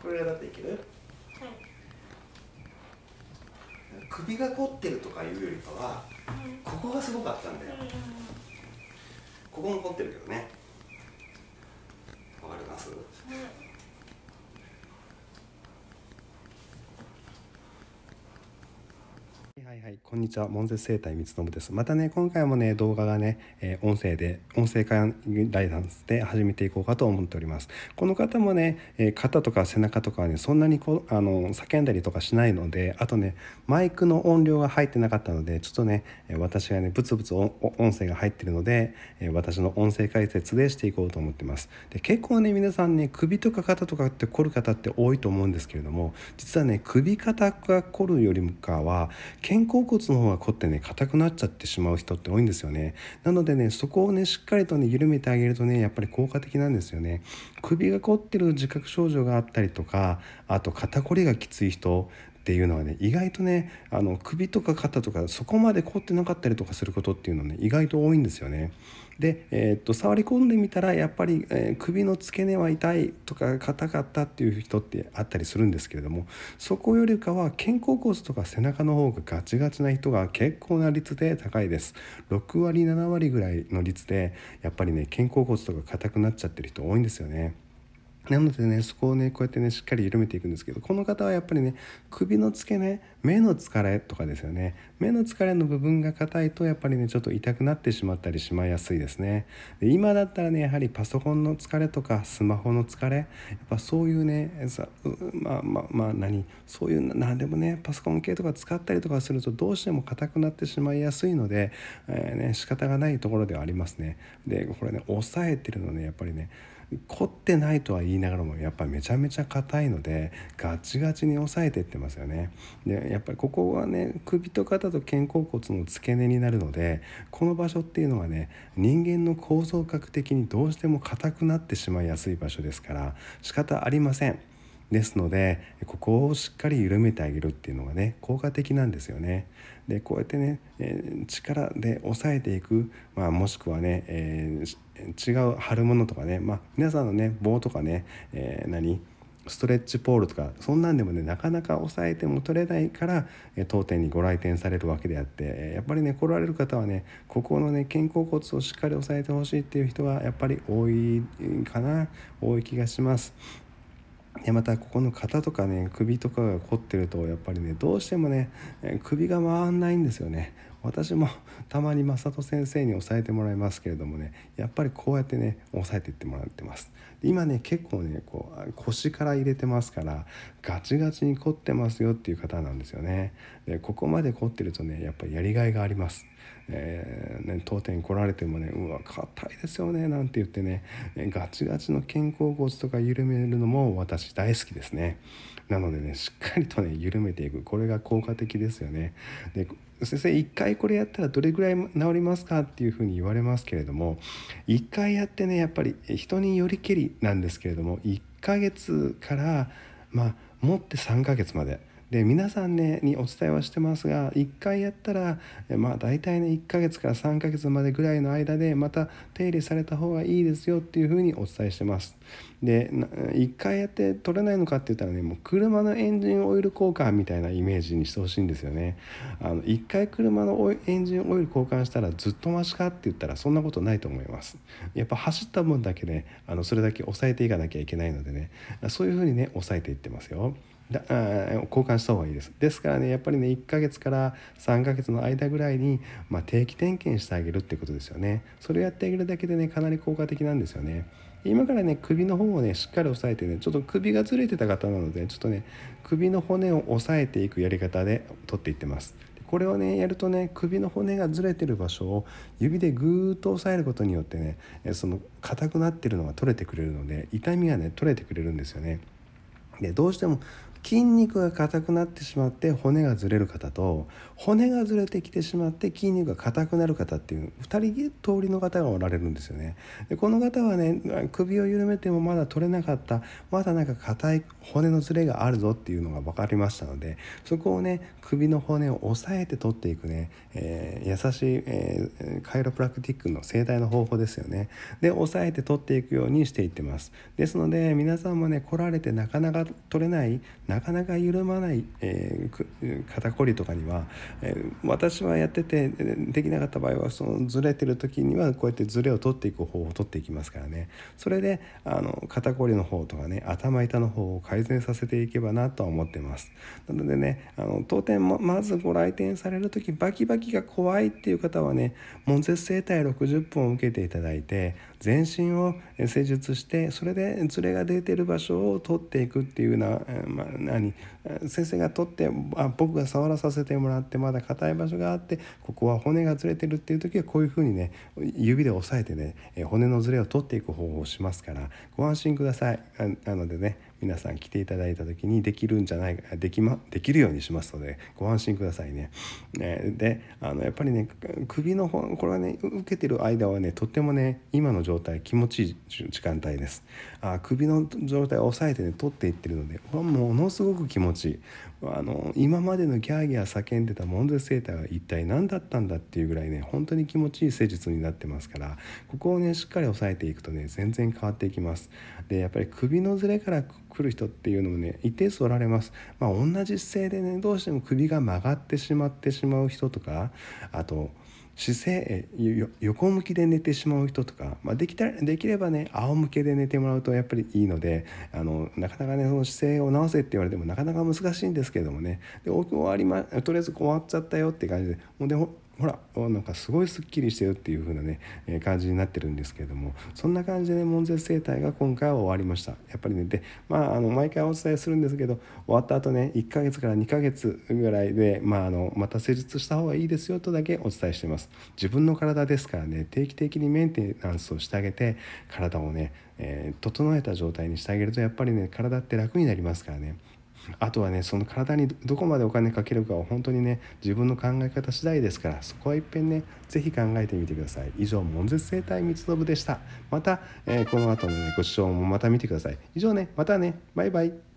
これだっていける、はい、首が凝ってるとかいうよりかは、うん、ここがすごかったんだよ、うん、ここも凝ってるけどねわかります、うんはいはい、こんにちは。門絶生態三つです。またね、今回もね、動画がね、えー、音声で、音声会ライダンスで始めていこうかと思っております。この方もね、えー、肩とか背中とかはね、そんなにこあの叫んだりとかしないので、あとね、マイクの音量が入ってなかったので、ちょっとね、私がね、ブツブツ音声が入ってるので、えー、私の音声解説でしていこうと思ってます。で結構ね、皆さんね、首とか肩とかって凝る方って多いと思うんですけれども、実はね、首肩が凝るよりもかは、肩肩甲骨の方が凝ってね硬くなっちゃってしまう人って多いんですよねなのでねそこをねしっかりとね緩めてあげるとねやっぱり効果的なんですよね首が凝ってる自覚症状があったりとかあと肩こりがきつい人っていうのはね意外とねあの首とか肩とかそこまで凝ってなかったりとかすることっていうのね意外と多いんですよね。で、えー、っと触り込んでみたらやっぱり、えー、首の付け根は痛いとか硬かったっていう人ってあったりするんですけれどもそこよりかは肩甲骨とか背中の方がガチガチな人が結構な率で高いです。6割7割ぐらいの率でやっぱりね肩甲骨とか硬くなっちゃってる人多いんですよね。なのでねそこをねこうやってねしっかり緩めていくんですけどこの方はやっぱりね首の付け根目の疲れとかですよね目の疲れの部分が硬いとやっぱりねちょっと痛くなってしまったりしまいやすいですねで今だったらねやはりパソコンの疲れとかスマホの疲れやっぱそういうねさまあまあまあ何そういう何でもねパソコン系とか使ったりとかするとどうしても硬くなってしまいやすいので、えー、ね仕方がないところではありますねでこれね抑えてるのねやっぱりね凝ってないとは言いながらもやっぱめちゃめちゃ硬いのでガチガチに押さえてってますよねでやっぱりここはね首と肩と肩甲骨の付け根になるのでこの場所っていうのはね人間の構造学的にどうしても硬くなってしまいやすい場所ですから仕方ありません。ですのでここをしっかり緩めてあげるっていうのがね効果的なんですよね。でこうやってね、え力で抑えていく、まあ、もしくはね、えー、違う貼るものとかね、まあ、皆さんのね棒とかね、えー、何ストレッチポールとかそんなんでもねなかなか抑えても取れないから、え当店にご来店されるわけであってやっぱりね来られる方はねここのね肩甲骨をしっかり押さえてほしいっていう人がやっぱり多いかな多い気がします。でまたここの肩とかね首とかが凝ってるとやっぱりねどうしてもね首が回んないんですよね私もたまに正人先生に押さえてもらいますけれどもねやっぱりこうやってね押さえていってもらってます今ね結構ねこう腰から入れてますからガチガチに凝ってますよっていう方なんですよねでここまで凝ってるとねやっぱりやりがいがありますえー、ね、当店来られてもねうわ硬いですよねなんて言ってねガチガチの肩甲骨とか緩めるのも私大好きですねなのでねしっかりとね緩めていくこれが効果的ですよねで先生1回これやったらどれぐらい治りますかっていうふうに言われますけれども1回やってねやっぱり人によりけりなんですけれども1ヶ月からまあ持って3ヶ月までで皆さん、ね、にお伝えはしてますが1回やったら、まあ、大体ね1ヶ月から3ヶ月までぐらいの間でまた手入れされた方がいいですよっていうふうにお伝えしてます。で1回やって取れないのかって言ったらねもう車のエンジンオイル交換みたいなイメージにしてほしいんですよね。あの1回車のエンジンオイル交換したらずっとマシかって言ったらそんなことないと思います。やっぱ走った分だけねあのそれだけ抑えていかなきゃいけないのでねそういうふうにね抑えていってますよ。だ交換した方がいいですですからねやっぱりね1ヶ月から3ヶ月の間ぐらいに、まあ、定期点検してあげるってことですよねそれをやってあげるだけでねかなり効果的なんですよね今からね首の方をねしっかり押さえてねちょっと首がずれてた方なのでちょっとね首の骨を押さえていくやり方で取っていってますこれをねやるとね首の骨がずれてる場所を指でぐーっと押さえることによってねその硬くなってるのが取れてくれるので痛みがね取れてくれるんですよねでどうしても筋肉が硬くなってしまって骨がずれる方と骨がずれてきてしまって筋肉が硬くなる方っていう2人通りの方がおられるんですよねでこの方はね首を緩めてもまだ取れなかったまだなんか硬い骨のずれがあるぞっていうのが分かりましたのでそこをね首の骨を押さえて取っていくね、えー、優しい、えー、カイロプラクティックの生態の方法ですよねで押さえて取っていくようにしていってますですので皆さんもね来られてなかなか取れないなかなか緩まない、えー、肩こりとかには、えー、私はやっててできなかった場合はそのずれてる時にはこうやってずれを取っていく方法を取っていきますからねそれであの肩こりの方とかね頭痛の方を改善させていけばなとは思ってますなのでねあの当店もまずご来店される時バキバキが怖いっていう方はね悶絶整体60分を受けていただいて全身を施術してそれでズレが出てる場所を取っていくっていうような、まあ何先生が取ってあ僕が触らさせてもらってまだ硬い場所があってここは骨がずれてるっていう時はこういうふうにね指で押さえてね骨のずれを取っていく方法をしますからご安心ください。なのでね皆さん来ていただいた時にできるんじゃないかでき,、ま、できるようにしますのでご安心くださいね。ねであのやっぱりね首の方これはね受けてる間はねとってもね今の状態気持ちいい時間帯です。あ首の状態を抑えてね取っていってるのでこれはものすごく気持ちいい。あの今までのギャーギャー叫んでたモンズ生態は一体何だったんだっていうぐらいね本当に気持ちいい施術になってますからここをねしっかり押さえていくとね全然変わっていきますでやっぱり首のずれから来る人っていうのもね一定数おられます、まあ、同じ姿勢でねどうしても首が曲がってしまってしまう人とかあと姿勢横向きで寝てしまう人とか、まあ、できたできればね仰向けで寝てもらうとやっぱりいいのであのなかなかねその姿勢を直せって言われてもなかなか難しいんですけどもねで終わり、ま、とりあえず終わっちゃったよって感じでもうでほらなんかすごいすっきりしてるっていう風なね、え感じになってるんですけれどもそんな感じでね悶絶生態が今回は終わりましたやっぱりねでまああの毎回お伝えするんですけど終わった後ね1ヶ月から2ヶ月ぐらいで、まあ、あのまた施術した方がいいですよとだけお伝えしてます自分の体ですからね定期的にメンテナンスをしてあげて体をね、えー、整えた状態にしてあげるとやっぱりね体って楽になりますからね。あとはねその体にどこまでお金かけるかは本当にね自分の考え方次第ですからそこはいっぺんね是非考えてみてください以上「悶絶生態三つでしたまた、えー、この後のねご視聴もまた見てください以上ねまたねバイバイ